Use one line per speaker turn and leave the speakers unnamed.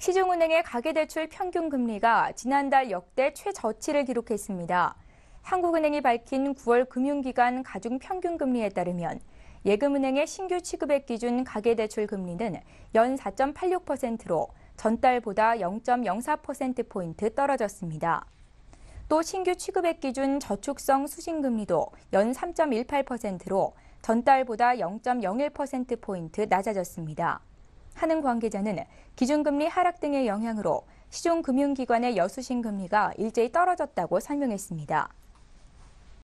시중은행의 가계대출 평균 금리가 지난달 역대 최저치를 기록했습니다. 한국은행이 밝힌 9월 금융기관 가중 평균 금리에 따르면 예금은행의 신규 취급액 기준 가계대출 금리는 연 4.86%로 전달보다 0.04%포인트 떨어졌습니다. 또 신규 취급액 기준 저축성 수신금리도 연 3.18%로 전달보다 0.01%포인트 낮아졌습니다. 한은 관계자는 기준금리 하락 등의 영향으로 시중금융기관의 여수신 금리가 일제히 떨어졌다고 설명했습니다.